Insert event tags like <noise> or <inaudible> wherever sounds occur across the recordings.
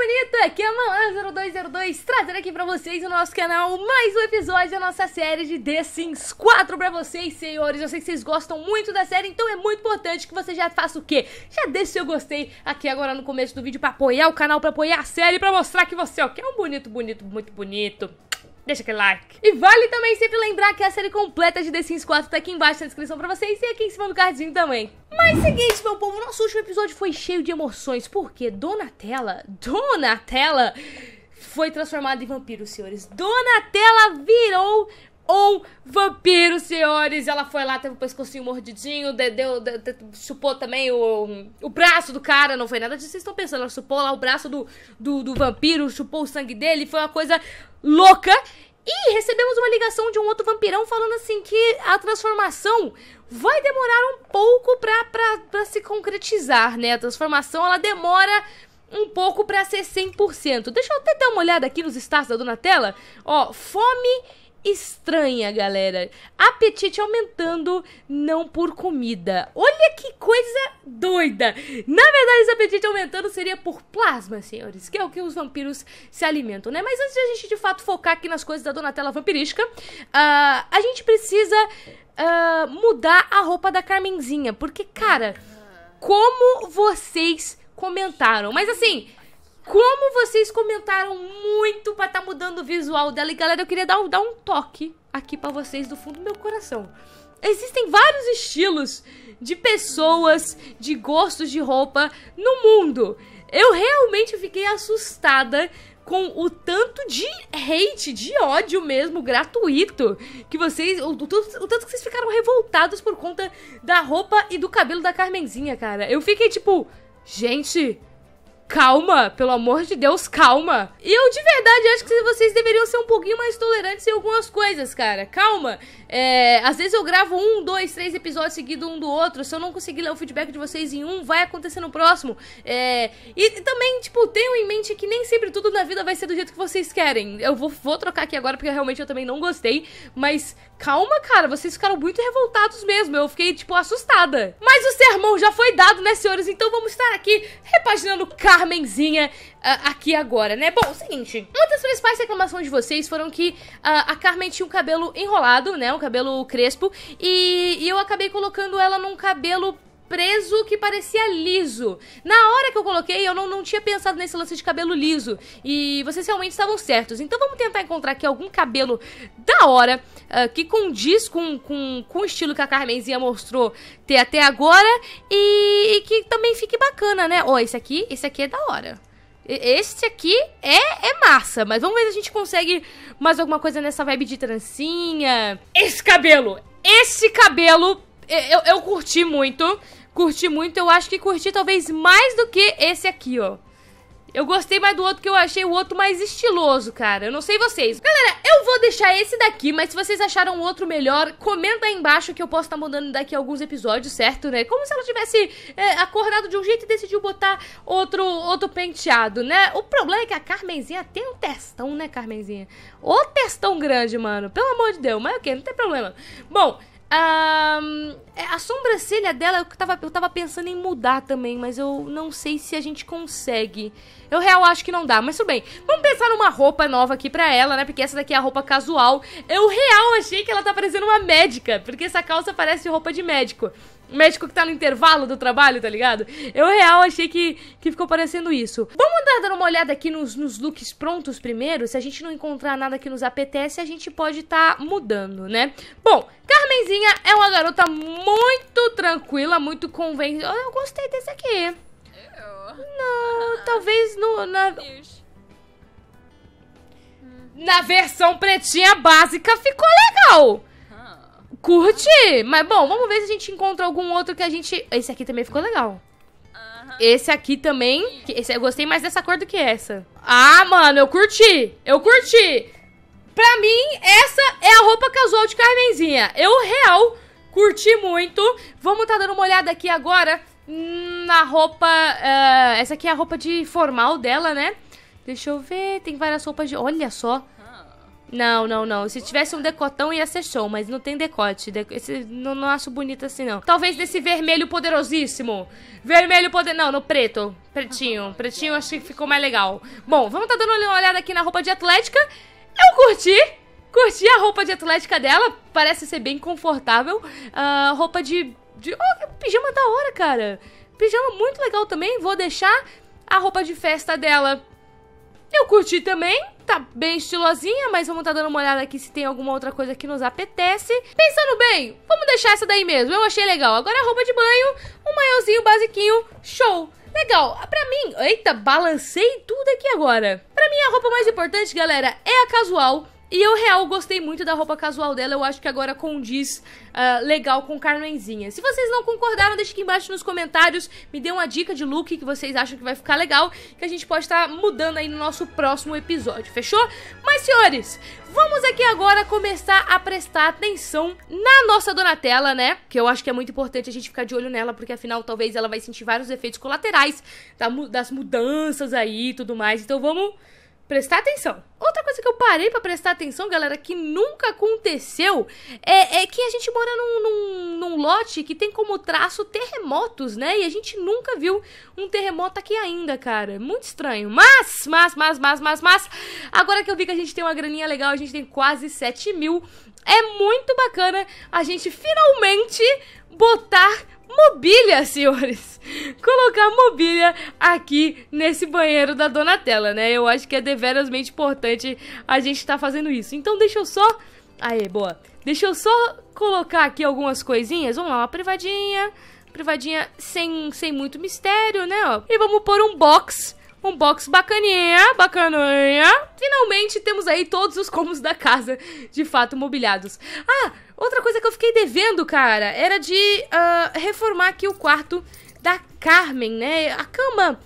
bonita! Aqui é a Malan0202 trazendo aqui pra vocês no nosso canal mais um episódio da nossa série de The Sims 4 pra vocês, senhores. Eu sei que vocês gostam muito da série, então é muito importante que você já faça o quê? Já deixe seu gostei aqui agora no começo do vídeo pra apoiar o canal, pra apoiar a série, pra mostrar que você ó, quer é um bonito, bonito, muito bonito deixa aquele like. E vale também sempre lembrar que a série completa de The Sims 4 tá aqui embaixo na descrição pra vocês e aqui em cima do cardzinho também. Mas seguinte, meu povo, nosso último episódio foi cheio de emoções, porque Donatella, Donatella foi transformada em vampiro, senhores. Donatella virou um vampiro, senhores. Ela foi lá, teve o pescocinho mordidinho, de, deu, de, de, chupou também o, o braço do cara. Não foi nada disso, vocês estão pensando. Ela chupou lá o braço do, do, do vampiro, chupou o sangue dele. Foi uma coisa louca. E recebemos uma ligação de um outro vampirão falando assim que a transformação vai demorar um pouco pra, pra, pra se concretizar, né? A transformação ela demora um pouco para ser 100%. Deixa eu até dar uma olhada aqui nos status da Donatella. Ó, fome estranha, galera. Apetite aumentando, não por comida. Olha que coisa doida! Na verdade, esse apetite aumentando seria por plasma, senhores, que é o que os vampiros se alimentam, né? Mas antes de a gente de fato focar aqui nas coisas da Donatella vampirística, uh, a gente precisa uh, mudar a roupa da Carmenzinha, porque, cara, como vocês comentaram? Mas assim como vocês comentaram muito pra tá mudando o visual dela. E galera, eu queria dar, dar um toque aqui pra vocês do fundo do meu coração. Existem vários estilos de pessoas, de gostos de roupa no mundo. Eu realmente fiquei assustada com o tanto de hate, de ódio mesmo, gratuito, que vocês. O, o, o, tanto que vocês ficaram revoltados por conta da roupa e do cabelo da Carmenzinha, cara. Eu fiquei tipo, gente calma, pelo amor de Deus, calma. E eu de verdade acho que vocês deveriam ser um pouquinho mais tolerantes em algumas coisas, cara. Calma. É, às vezes eu gravo um, dois, três episódios seguidos um do outro. Se eu não conseguir ler o feedback de vocês em um, vai acontecer no próximo. É, e também, tipo, tenham em mente que nem sempre tudo na vida vai ser do jeito que vocês querem. Eu vou, vou trocar aqui agora porque realmente eu também não gostei. Mas calma, cara, vocês ficaram muito revoltados mesmo. Eu fiquei, tipo, assustada. Mas o sermão já foi dado, né, senhores? Então vamos estar aqui repaginando cartas Carmenzinha uh, aqui agora, né? Bom, é o seguinte, uma das principais reclamações de vocês foram que uh, a Carmen tinha o um cabelo enrolado, né? Um cabelo crespo, e, e eu acabei colocando ela num cabelo preso que parecia liso. Na hora que eu coloquei, eu não, não tinha pensado nesse lance de cabelo liso. E vocês realmente estavam certos. Então vamos tentar encontrar aqui algum cabelo da hora uh, que condiz com, com, com o estilo que a Carmenzinha mostrou ter até agora e, e que também fique bacana, né? Ó, oh, esse aqui, esse aqui é da hora. Este aqui é, é massa, mas vamos ver se a gente consegue mais alguma coisa nessa vibe de trancinha. Esse cabelo! Esse cabelo eu, eu curti muito. Curti muito, eu acho que curti talvez mais do que esse aqui, ó. Eu gostei mais do outro que eu achei o outro mais estiloso, cara. Eu não sei vocês. Galera, eu vou deixar esse daqui, mas se vocês acharam outro melhor, comenta aí embaixo que eu posso estar tá mudando daqui a alguns episódios, certo, né? Como se ela tivesse é, acordado de um jeito e decidiu botar outro, outro penteado, né? O problema é que a Carmenzinha tem um testão, né, Carmenzinha? Ô testão grande, mano. Pelo amor de Deus. Mas o que? Não tem problema. Bom, um, é, a sobrancelha dela, eu tava, eu tava pensando em mudar também, mas eu não sei se a gente consegue. Eu real acho que não dá, mas tudo bem. Vamos pensar numa roupa nova aqui pra ela, né? Porque essa daqui é a roupa casual. Eu real achei que ela tá parecendo uma médica, porque essa calça parece roupa de médico médico que tá no intervalo do trabalho, tá ligado? Eu, real, achei que, que ficou parecendo isso. Vamos dar, uma olhada aqui nos, nos looks prontos primeiro. Se a gente não encontrar nada que nos apetece, a gente pode tá mudando, né? Bom, Carmenzinha é uma garota muito tranquila, muito convencida. Ah, eu, eu gostei desse aqui. Não, ah, talvez no... Na... Na versão pretinha básica ficou legal. Curte! Mas bom, vamos ver se a gente encontra algum outro que a gente. Esse aqui também ficou legal. Esse aqui também. Esse, eu gostei mais dessa cor do que essa. Ah, mano, eu curti! Eu curti! Pra mim, essa é a roupa casual de Carmenzinha. Eu, real, curti muito. Vamos tá dando uma olhada aqui agora na roupa... Uh, essa aqui é a roupa de formal dela, né? Deixa eu ver, tem várias roupas de... Olha só, não, não, não. Se tivesse um decotão ia ser show, mas não tem decote. De... Esse... Não, não, acho bonito assim, não. Talvez nesse vermelho poderosíssimo. Vermelho poder... Não, no preto. Pretinho. Pretinho acho que ficou mais legal. Bom, vamos tá dando uma olhada aqui na roupa de atlética. Eu curti! Curti a roupa de atlética dela. Parece ser bem confortável. Uh, roupa de... de... Oh, pijama da hora, cara. Pijama muito legal também. Vou deixar a roupa de festa dela eu curti também, tá bem estilosinha, mas vamos tá dando uma olhada aqui se tem alguma outra coisa que nos apetece. Pensando bem, vamos deixar essa daí mesmo, eu achei legal. Agora a roupa de banho, um maiorzinho basiquinho, show! Legal, ah, pra mim, eita, balancei tudo aqui agora. Pra mim a roupa mais importante, galera, é a casual, e eu, real, gostei muito da roupa casual dela. Eu acho que agora condiz uh, legal com Carmenzinha. Se vocês não concordaram, deixa aqui embaixo nos comentários. Me dê uma dica de look que vocês acham que vai ficar legal. Que a gente pode estar tá mudando aí no nosso próximo episódio, fechou? Mas, senhores, vamos aqui agora começar a prestar atenção na nossa Donatella, né? Que eu acho que é muito importante a gente ficar de olho nela. Porque, afinal, talvez ela vai sentir vários efeitos colaterais das mudanças aí e tudo mais. Então, vamos prestar atenção. Outra coisa que eu parei para prestar atenção, galera, que nunca aconteceu, é, é que a gente mora num, num, num, lote que tem como traço terremotos, né? E a gente nunca viu um terremoto aqui ainda, cara. Muito estranho. Mas, mas, mas, mas, mas, mas, agora que eu vi que a gente tem uma graninha legal, a gente tem quase 7 mil. É muito bacana a gente finalmente botar mobília, senhores. <laughs> Colocar mobília aqui nesse banheiro da Donatella, né? Eu acho que é deverasmente importante a gente estar tá fazendo isso. Então deixa eu só... Aê, boa. Deixa eu só colocar aqui algumas coisinhas. Vamos lá, uma privadinha. Privadinha sem, sem muito mistério, né? E vamos pôr um box um box bacaninha, bacaninha. Finalmente temos aí todos os cômodos da casa, de fato, mobiliados. Ah, outra coisa que eu fiquei devendo, cara, era de uh, reformar aqui o quarto da Carmen, né? A cama,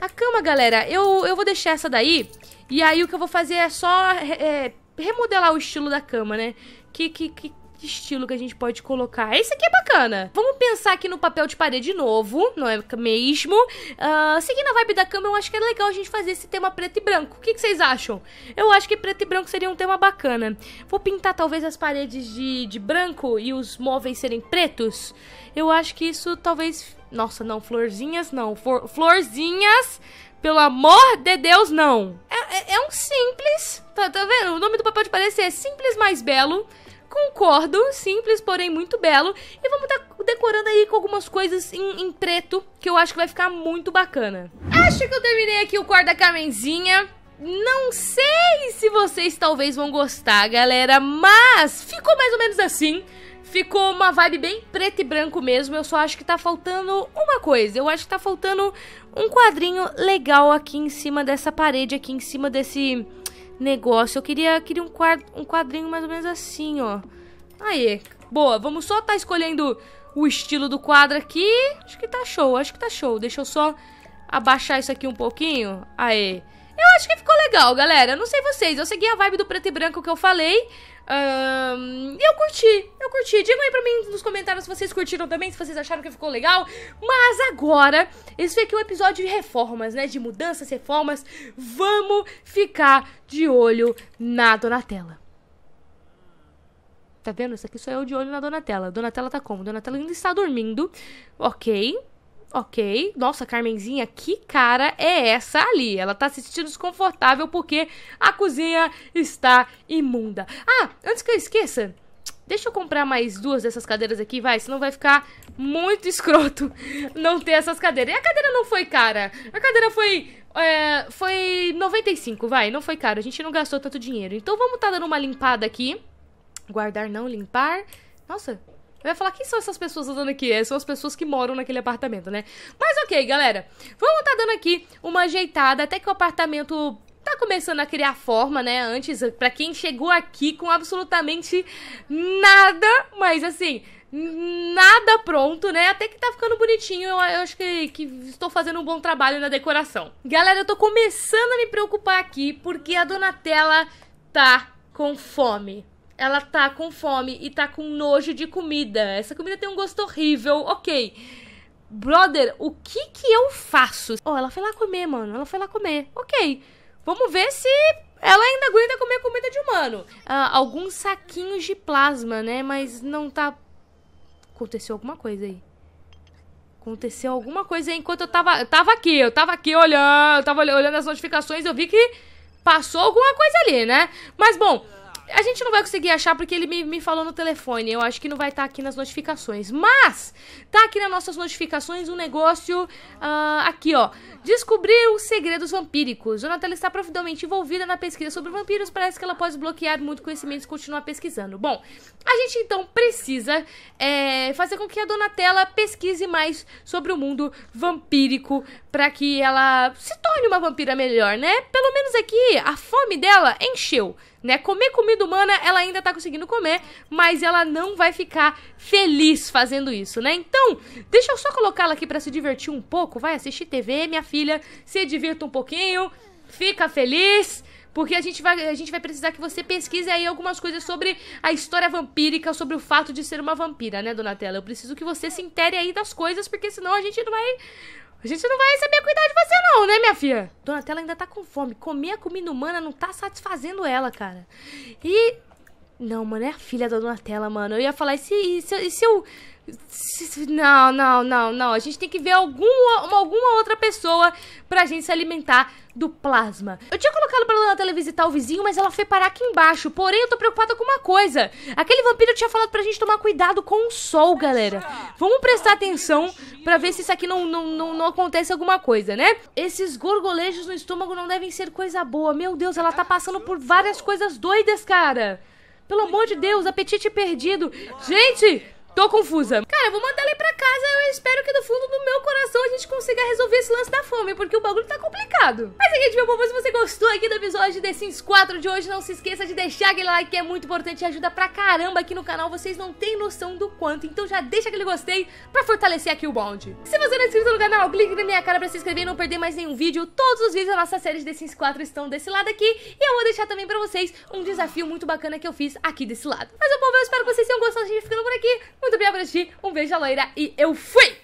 a cama, galera, eu, eu vou deixar essa daí. E aí o que eu vou fazer é só é, remodelar o estilo da cama, né? Que, que, que estilo que a gente pode colocar? Esse aqui é bacana. Vamos pensar aqui no papel de parede novo, não é mesmo? Uh, seguindo a vibe da cama, eu acho que é legal a gente fazer esse tema preto e branco. O que, que vocês acham? Eu acho que preto e branco seria um tema bacana. Vou pintar talvez as paredes de, de branco e os móveis serem pretos. Eu acho que isso talvez... Nossa, não, florzinhas não. For, florzinhas... Pelo amor de Deus, não. É, é, é um simples. Tá, tá vendo? O nome do papel de parede é Simples Mais Belo. Concordo, simples, porém muito belo. E vamos estar tá decorando aí com algumas coisas em, em, preto, que eu acho que vai ficar muito bacana. Acho que eu terminei aqui o da camenzinha. Não sei se vocês talvez vão gostar, galera, mas ficou mais ou menos assim. Ficou uma vibe bem preto e branco mesmo, eu só acho que tá faltando uma coisa. Eu acho que tá faltando um quadrinho legal aqui em cima dessa parede, aqui em cima desse negócio. Eu queria, queria um, quadro, um quadrinho mais ou menos assim, ó. Aí, boa. Vamos só tá escolhendo o estilo do quadro aqui. Acho que tá show, acho que tá show. Deixa eu só abaixar isso aqui um pouquinho. Aí. Eu acho que ficou legal, galera. não sei vocês, eu segui a vibe do preto e branco que eu falei. Um, eu curti, eu curti. Digam aí pra mim nos comentários se vocês curtiram também, se vocês acharam que ficou legal. Mas agora, esse foi aqui um episódio de reformas, né? De mudanças, reformas. Vamos ficar de olho na Donatella. Tá vendo? Isso aqui só é o de olho na Donatella. Donatella tá como? Donatella ainda está dormindo. Ok ok. Nossa, Carmenzinha, que cara é essa ali? Ela tá se sentindo desconfortável porque a cozinha está imunda. Ah, antes que eu esqueça, deixa eu comprar mais duas dessas cadeiras aqui, vai, senão vai ficar muito <laughs> escroto não ter essas cadeiras. E a cadeira não foi cara, a cadeira foi... É, foi 95, vai, não foi caro, a gente não gastou tanto dinheiro. Então vamos tá dando uma limpada aqui. Guardar não, limpar. Nossa, Vai falar, quem são essas pessoas andando aqui? É, são as pessoas que moram naquele apartamento, né? Mas ok, galera. Vamos tá dando aqui uma ajeitada até que o apartamento tá começando a criar forma, né? Antes, para quem chegou aqui com absolutamente nada, mas assim, nada pronto, né? Até que tá ficando bonitinho. Eu, eu acho que, que, estou fazendo um bom trabalho na decoração. Galera, eu tô começando a me preocupar aqui porque a Donatella tá com fome ela tá com fome e tá com nojo de comida. Essa comida tem um gosto horrível, ok. Brother, o que que eu faço? Oh, ela foi lá comer, mano. Ela foi lá comer. Ok. Vamos ver se ela ainda aguenta comer comida de humano. Ah, alguns saquinhos de plasma, né? Mas não tá. Aconteceu alguma coisa aí. Aconteceu alguma coisa aí enquanto eu tava. Eu tava aqui, eu tava aqui olhando, eu tava olhando as notificações, eu vi que passou alguma coisa ali, né? Mas bom. A gente não vai conseguir achar porque ele me, me falou no telefone. Eu acho que não vai estar tá aqui nas notificações. Mas tá aqui nas nossas notificações um negócio uh, aqui, ó. Descobriu os segredos vampíricos. Donatella está profundamente envolvida na pesquisa sobre vampiros. Parece que ela pode bloquear muito conhecimento e continuar pesquisando. Bom, a gente então precisa é, fazer com que a Donatella pesquise mais sobre o mundo vampírico para que ela se torne uma vampira melhor, né? Pelo menos aqui a fome dela encheu, né? Comer comida humana ela ainda tá conseguindo comer, mas ela não vai ficar feliz fazendo isso, né? Então, deixa eu só colocá-la aqui para se divertir um pouco, vai assistir TV, minha filha, se divirta um pouquinho, fica feliz. Porque a gente, vai, a gente vai precisar que você pesquise aí algumas coisas sobre a história vampírica, sobre o fato de ser uma vampira, né, Donatella? Eu preciso que você se intere aí das coisas, porque senão a gente não vai a gente não vai saber cuidar de você não, né, minha filha? Dona Tela ainda tá com fome. Comer a comida humana não tá satisfazendo ela, cara. E não, mano, é a filha da Donatella, mano. Eu ia falar, e se, e se, e se eu... Se, não, não, não, não. A gente tem que ver alguma, uma, alguma outra pessoa pra gente se alimentar do plasma. Eu tinha colocado pra Donatella visitar o vizinho, mas ela foi parar aqui embaixo. Porém, eu tô preocupada com uma coisa. Aquele vampiro tinha falado pra gente tomar cuidado com o sol, galera. Vamos prestar atenção pra ver se isso aqui não, não, não, não acontece alguma coisa, né? Esses gorgolejos no estômago não devem ser coisa boa. Meu Deus, ela tá passando por várias coisas doidas, cara. Pelo amor de Deus, apetite perdido. Gente, Tô confusa. Cara, vou mandar ele pra casa. Eu espero que do fundo do meu coração a gente consiga resolver esse lance da fome, porque o bagulho tá complicado. Mas é isso, tipo, meu povo. Se você gostou aqui do episódio de The Sims 4 de hoje, não se esqueça de deixar aquele like que é muito importante e ajuda pra caramba aqui no canal. Vocês não têm noção do quanto. Então já deixa aquele gostei pra fortalecer aqui o bonde. Se você não é inscrito no canal, clique na minha cara pra se inscrever e não perder mais nenhum vídeo. Todos os vídeos da nossa série de The Sims 4 estão desse lado aqui. E eu vou deixar também pra vocês um desafio muito bacana que eu fiz aqui desse lado. Mas, meu povo, eu espero que vocês tenham gostado de ficando por aqui. Muito obrigada por assistir, um beijo à loira e eu fui!